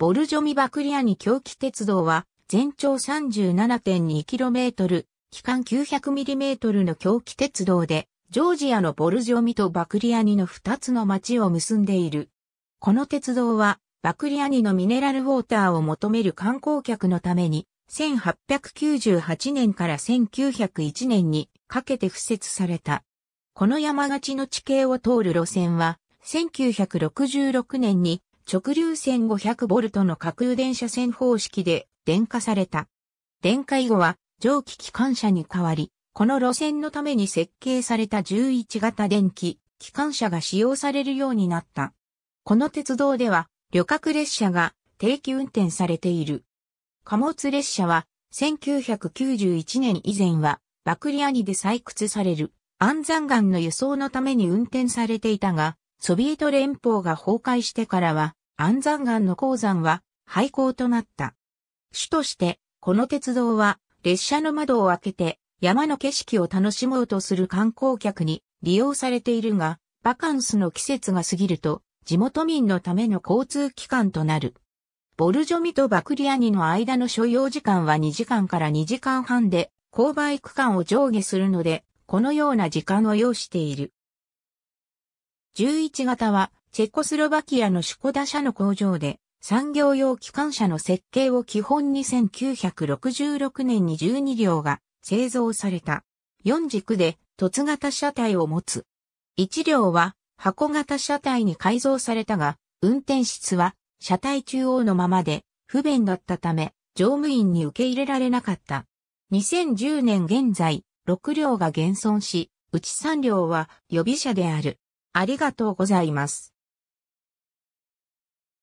ボルジョミバクリアニ狂気鉄道は、全長 37.2km、期間 900mm の狂気鉄道で、ジョージアのボルジョミとバクリアニの2つの町を結んでいる。この鉄道は、バクリアニのミネラルウォーターを求める観光客のために、1898年から1901年にかけて敷設された。この山がちの地形を通る路線は、1966年に直流線5 0 0トの架空電車線方式で電化された。電化以後は蒸気機関車に代わり、この路線のために設計された11型電気機関車が使用されるようになった。この鉄道では旅客列車が定期運転されている。貨物列車は1991年以前はバクリアニで採掘される安山岩の輸送のために運転されていたが、ソビエト連邦が崩壊してからは、安山岩の鉱山は廃校となった。主として、この鉄道は列車の窓を開けて山の景色を楽しもうとする観光客に利用されているが、バカンスの季節が過ぎると地元民のための交通機関となる。ボルジョミとバクリアニの間の所要時間は2時間から2時間半で、購買区間を上下するので、このような時間を要している。11型は、チェコスロバキアのシュコダ社の工場で、産業用機関車の設計を基本に1966年に12両が製造された。4軸で凸型車体を持つ。1両は箱型車体に改造されたが、運転室は車体中央のままで不便だったため、乗務員に受け入れられなかった。2010年現在、6両が現存し、うち3両は予備車である。ありがとうございます。